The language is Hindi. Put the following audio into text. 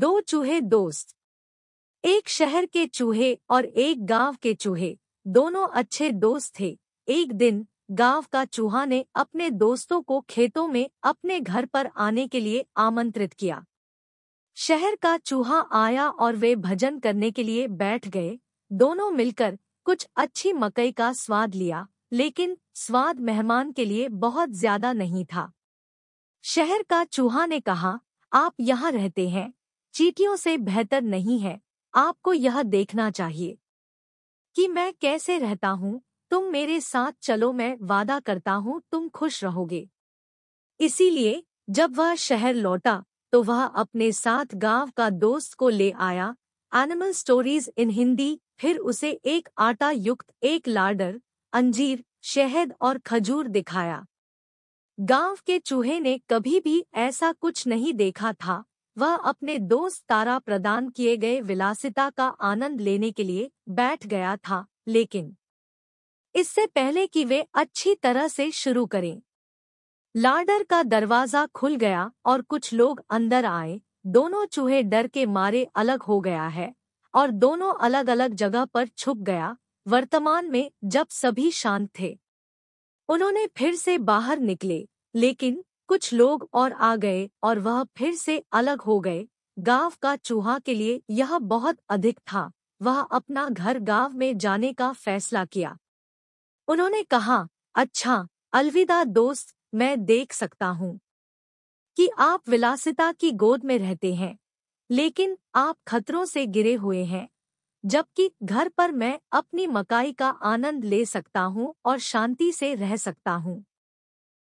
दो चूहे दोस्त एक शहर के चूहे और एक गांव के चूहे दोनों अच्छे दोस्त थे एक दिन गांव का चूहा ने अपने दोस्तों को खेतों में अपने घर पर आने के लिए आमंत्रित किया शहर का चूहा आया और वे भजन करने के लिए बैठ गए दोनों मिलकर कुछ अच्छी मकई का स्वाद लिया लेकिन स्वाद मेहमान के लिए बहुत ज्यादा नहीं था शहर का चूहा ने कहा आप यहाँ रहते हैं चीटियों से बेहतर नहीं है आपको यह देखना चाहिए कि मैं कैसे रहता हूँ तुम मेरे साथ चलो मैं वादा करता हूँ तुम खुश रहोगे इसीलिए जब वह शहर लौटा तो वह अपने साथ गांव का दोस्त को ले आया एनिमल स्टोरीज इन हिंदी फिर उसे एक आटा युक्त एक लाडर अंजीर शहद और खजूर दिखाया गांव के चूहे ने कभी भी ऐसा कुछ नहीं देखा था वह अपने दोस्त तारा प्रदान किए गए विलासिता का आनंद लेने के लिए बैठ गया था लेकिन इससे पहले कि वे अच्छी तरह से शुरू करें लाडर का दरवाजा खुल गया और कुछ लोग अंदर आए दोनों चूहे डर के मारे अलग हो गया है और दोनों अलग अलग जगह पर छुप गया वर्तमान में जब सभी शांत थे उन्होंने फिर से बाहर निकले लेकिन कुछ लोग और आ गए और वह फिर से अलग हो गए गांव का चूहा के लिए यह बहुत अधिक था वह अपना घर गांव में जाने का फैसला किया उन्होंने कहा अच्छा अलविदा दोस्त मैं देख सकता हूँ कि आप विलासिता की गोद में रहते हैं लेकिन आप खतरों से गिरे हुए हैं जबकि घर पर मैं अपनी मकाई का आनंद ले सकता हूँ और शांति से रह सकता हूँ